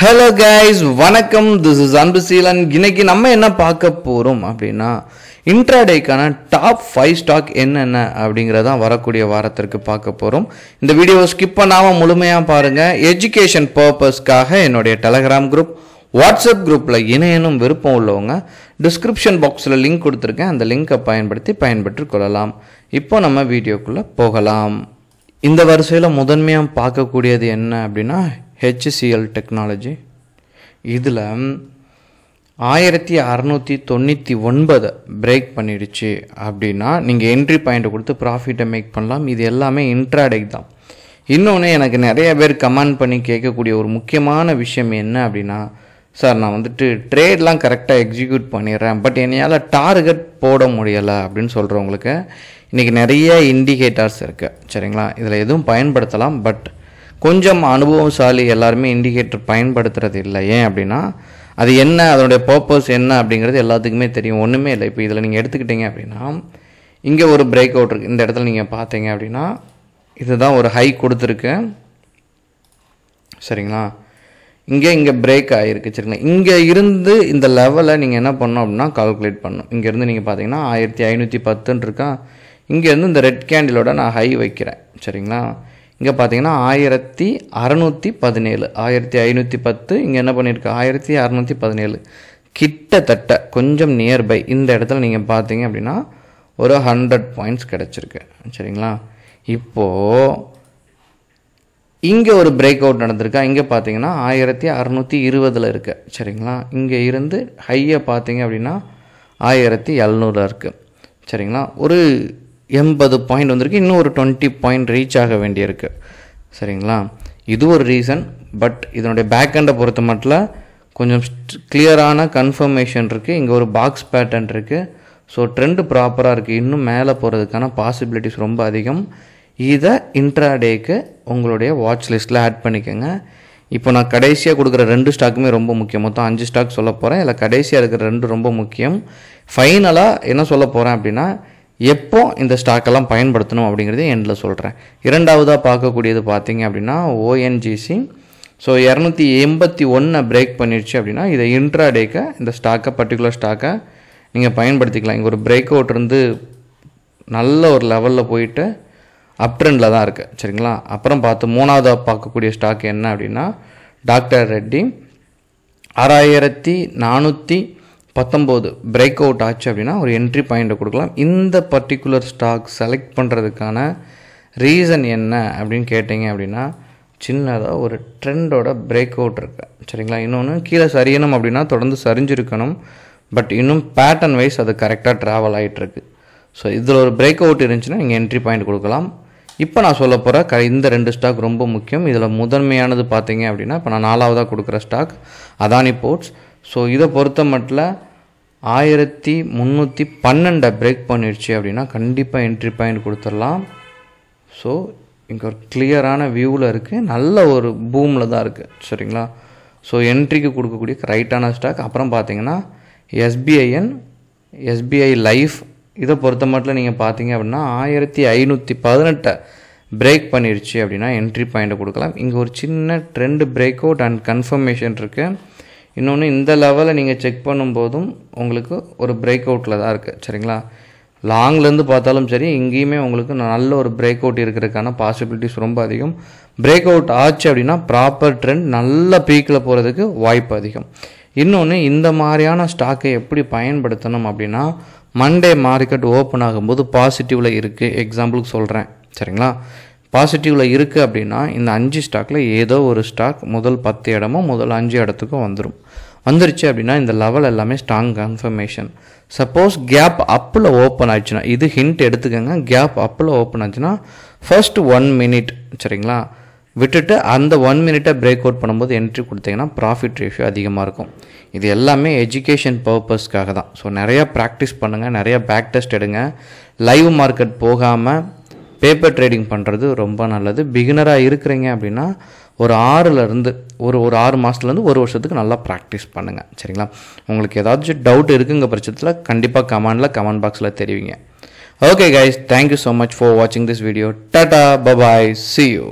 hello guys வணக்கம் this is Anbuseelan இன்னைக்கு நம்ம என்ன பார்க்க போகிறோம் அப்படின்னா இன்ட்ராடேக்கான டாப் ஃபைவ் ஸ்டாக் என்னென்ன அப்படிங்கிறதான் வரக்கூடிய வாரத்திற்கு பார்க்க போகிறோம் இந்த வீடியோவை ஸ்கிப் பண்ணாமல் முழுமையாக பாருங்கள் எஜுகேஷன் பர்பஸ்க்காக என்னுடைய டெலகிராம் குரூப் வாட்ஸ்அப் குரூப்பில் இணையனும் விருப்பம் உள்ளவங்க டிஸ்கிரிப்ஷன் பாக்ஸில் லிங்க் கொடுத்துருக்கேன் அந்த லிங்கை பயன்படுத்தி பயன்பெற்று கொள்ளலாம் இப்போ நம்ம வீடியோக்குள்ளே போகலாம் இந்த வரிசையில் முதன்மையாக பார்க்கக்கூடியது என்ன அப்படின்னா ஹெச்சிஎல் டெக்னாலஜி இதில் ஆயிரத்தி அறநூற்றி தொண்ணூற்றி ஒன்பதை பிரேக் பண்ணிடுச்சு அப்படின்னா நீங்கள் என்ட்ரி பாயிண்ட்டை கொடுத்து ப்ராஃபிட்டை மேக் பண்ணலாம் இது எல்லாமே இன்ட்ராடேக் தான் இன்னொன்று எனக்கு நிறைய பேர் கமெண்ட் பண்ணி கேட்கக்கூடிய ஒரு முக்கியமான விஷயம் என்ன அப்படின்னா சார் நான் வந்துட்டு ட்ரேட்லாம் கரெக்டாக எக்ஸிக்யூட் பண்ணிடுறேன் பட் என்னையால் டார்கெட் போட முடியலை அப்படின்னு சொல்கிறவங்களுக்கு இன்றைக்கி நிறைய இண்டிகேட்டர்ஸ் இருக்குது சரிங்களா இதில் எதுவும் பயன்படுத்தலாம் பட் கொஞ்சம் அனுபவசாலி எல்லாருமே இண்டிகேட்டர் பயன்படுத்துறது இல்லை ஏன் அப்படின்னா அது என்ன அதனுடைய பர்பஸ் என்ன அப்படிங்கிறது எல்லாத்துக்குமே தெரியும் ஒன்றுமே இல்லை இப்போ இதில் நீங்கள் எடுத்துக்கிட்டீங்க அப்படின்னா இங்கே ஒரு பிரேக் அவுட் இருக்குது இந்த இடத்துல நீங்கள் பார்த்தீங்க அப்படின்னா இதுதான் ஒரு ஹை கொடுத்துருக்கு சரிங்களா இங்கே இங்கே பிரேக் ஆகிருக்கு சரிங்களா இங்கே இருந்து இந்த லெவலை நீங்கள் என்ன பண்ணோம் அப்படின்னா கால்குலேட் பண்ணணும் இங்கேருந்து நீங்கள் பார்த்தீங்கன்னா ஆயிரத்தி ஐநூற்றி பத்துன்னு இருக்கா இங்கேருந்து இந்த ரெட் கேண்டிலோட நான் ஹை வைக்கிறேன் சரிங்களா இங்கே பார்த்தீங்கன்னா ஆயிரத்தி அறநூற்றி பதினேழு ஆயிரத்தி ஐநூற்றி பத்து இங்கே என்ன பண்ணியிருக்கு ஆயிரத்தி அறநூற்றி பதினேழு கிட்டத்தட்ட கொஞ்சம் நியர்பை இந்த இடத்துல நீங்கள் பார்த்தீங்க அப்படின்னா ஒரு ஹண்ட்ரட் பாயிண்ட்ஸ் கிடச்சிருக்கு சரிங்களா இப்போது இங்கே ஒரு பிரேக் அவுட் நடந்திருக்கா இங்கே பார்த்தீங்கன்னா ஆயிரத்தி அறநூற்றி இருபதில் இருக்குது சரிங்களா இங்கே இருந்து ஹையை பார்த்தீங்க அப்படின்னா ஆயிரத்தி எழுநூறில் இருக்குது சரிங்களா ஒரு எண்பது பாயிண்ட் வந்திருக்கு இன்னும் ஒரு டுவெண்ட்டி பாயிண்ட் ரீச் ஆக வேண்டியிருக்கு சரிங்களா இது ஒரு ரீசன் பட் இதனுடைய பேக் பொறுத்த மட்டும் கொஞ்சம் கிளியரான கன்ஃபர்மேஷன் இருக்குது இங்கே ஒரு பாக்ஸ் பேட்டர்ன் இருக்குது ஸோ ட்ரெண்டு ப்ராப்பராக இருக்குது இன்னும் மேலே போகிறதுக்கான பாசிபிலிட்டிஸ் ரொம்ப அதிகம் இதை இன்ட்ராடேக்கு உங்களுடைய வாட்ச் லிஸ்ட்டில் ஆட் பண்ணிக்கோங்க இப்போ நான் கடைசியாக கொடுக்குற ரெண்டு ஸ்டாக்குமே ரொம்ப முக்கியம் மொத்தம் அஞ்சு ஸ்டாக் சொல்ல போகிறேன் இல்லை கடைசியாக இருக்கிற ரெண்டு ரொம்ப முக்கியம் ஃபைனலாக என்ன சொல்ல போகிறேன் அப்படின்னா எப்போ இந்த ஸ்டாக்கெல்லாம் பயன்படுத்தணும் அப்படிங்கிறது எண்டில் சொல்கிறேன் இரண்டாவதாக பார்க்கக்கூடியது பார்த்திங்க அப்படின்னா ஓஎன்ஜிசி ஸோ இரநூத்தி எண்பத்தி ஒன்றை பிரேக் பண்ணிடுச்சு அப்படின்னா இதை இன்ட்ராடேக்கை இந்த ஸ்டாக்கை பர்டிகுலர் ஸ்டாக்கை நீங்கள் பயன்படுத்திக்கலாம் இங்கே ஒரு பிரேக் அவுட் இருந்து நல்ல ஒரு லெவலில் போயிட்டு அப் ட்ரெண்டில் தான் இருக்குது சரிங்களா அப்புறம் பார்த்து மூணாவதாக பார்க்கக்கூடிய ஸ்டாக் என்ன அப்படின்னா டாக்டர் ரெட்டி ஆறாயிரத்தி நானூற்றி பத்தொம்போது பிரேக் அவுட் ஆச்சு அப்படின்னா ஒரு என்ட்ரி பாயிண்ட்டை கொடுக்கலாம் இந்த பர்டிகுலர் ஸ்டாக் செலக்ட் பண்ணுறதுக்கான ரீசன் என்ன அப்படின்னு கேட்டிங்க அப்படின்னா சின்னதாக ஒரு ட்ரெண்டோட பிரேக் அவுட் இருக்கு சரிங்களா இன்னொன்று கீழே சரியணும் அப்படின்னா தொடர்ந்து சரிஞ்சிருக்கணும் பட் இன்னும் பேட்டர்ன் வைஸ் அது கரெக்டாக ட்ராவல் ஆகிட்டுருக்கு ஸோ இதில் ஒரு பிரேக் அவுட் இருந்துச்சுன்னா நீங்கள் என்ட்ரி பாயிண்ட் கொடுக்கலாம் இப்போ நான் சொல்ல போகிற க இந்த ரெண்டு ஸ்டாக் ரொம்ப முக்கியம் இதில் முதன்மையானது பார்த்தீங்க அப்படின்னா இப்போ நான் நாலாவதாக கொடுக்குற ஸ்டாக் அதானி போர்ட்ஸ் ஸோ இதை பொறுத்த மட்டில் ஆயிரத்தி முந்நூற்றி பன்னெண்டை பிரேக் பண்ணிடுச்சு அப்படின்னா கண்டிப்பாக என்ட்ரி பாயிண்ட் கொடுத்துடலாம் ஸோ இங்கே ஒரு கிளியரான வியூவில் இருக்குது நல்ல ஒரு பூமில் தான் இருக்குது சரிங்களா ஸோ என்ட்ரிக்கு கொடுக்கக்கூடிய ரைட்டான ஸ்டாக் அப்புறம் பார்த்தீங்கன்னா எஸ்பிஐஎன் எஸ்பிஐ லைஃப் இதை பொறுத்த மட்டும் நீங்கள் பார்த்தீங்க அப்படின்னா ஆயிரத்தி ஐநூற்றி பதினெட்டை பிரேக் பண்ணிடுச்சு அப்படின்னா என்ட்ரி பாயிண்ட்டை கொடுக்கலாம் இங்கே ஒரு சின்ன trend break out and confirmation இருக்குது இன்னொன்று இந்த லெவலை நீங்கள் செக் பண்ணும்போதும் உங்களுக்கு ஒரு பிரேக் அவுட்டில் தான் இருக்குது சரிங்களா லாங்லேருந்து பார்த்தாலும் சரி இங்கேயுமே உங்களுக்கு நல்ல ஒரு பிரேக் அவுட் இருக்கிறதுக்கான பாசிபிலிட்டிஸ் ரொம்ப அதிகம் பிரேக் அவுட் ஆச்சு அப்படின்னா ப்ராப்பர் ட்ரெண்ட் நல்ல பீக்கில் போகிறதுக்கு வாய்ப்பு அதிகம் இன்னொன்று இந்த மாதிரியான ஸ்டாக்கை எப்படி பயன்படுத்தணும் அப்படின்னா மண்டே மார்க்கெட் ஓப்பன் ஆகும்போது பாசிட்டிவில் இருக்குது எக்ஸாம்பிளுக்கு சொல்கிறேன் சரிங்களா பாசிட்டிவில் இருக்குது அப்படின்னா இந்த அஞ்சு ஸ்டாக்கில் ஏதோ ஒரு ஸ்டாக் முதல் பத்து இடமும் முதல் அஞ்சு இடத்துக்கும் வந்துடும் வந்துருச்சு அப்படின்னா இந்த லெவல் எல்லாமே ஸ்ட்ராங் கன்ஃபர்மேஷன் சப்போஸ் கேப் அப்பில் ஓப்பன் ஆச்சுன்னா இது ஹிண்ட் எடுத்துக்கோங்க கேப் அப்பில் ஓப்பன் ஆச்சுன்னா ஃபர்ஸ்ட் ஒன் மினிட் சரிங்களா விட்டுட்டு அந்த ஒன் மினிட்டை பிரேக் அவுட் பண்ணும்போது என்ட்ரி கொடுத்தீங்கன்னா ப்ராஃபிட் ரேஷியோ அதிகமாக இருக்கும் இது எல்லாமே எஜுகேஷன் பர்பஸ்க்காக தான் ஸோ நிறையா ப்ராக்டிஸ் பண்ணுங்கள் நிறையா பேக் டெஸ்ட் எடுங்க லைவ் மார்க்கெட் போகாமல் பேப்பர் ட்ரேடிங் பண்ணுறது ரொம்ப நல்லது பிகினராக இருக்கிறீங்க அப்படின்னா ஒரு ஆறுலேருந்து ஒரு ஒரு ஆறு மாதத்துலேருந்து ஒரு வருஷத்துக்கு நல்லா ப்ராக்டிஸ் பண்ணுங்கள் சரிங்களா உங்களுக்கு ஏதாச்சும் டவுட் இருக்குங்க பட்சத்தில் கண்டிப்பாக கமெண்டில் கமெண்ட் பாக்ஸில் தெரிவிங்க okay guys thank you so much for வாட்சிங் this video tata bye bye see you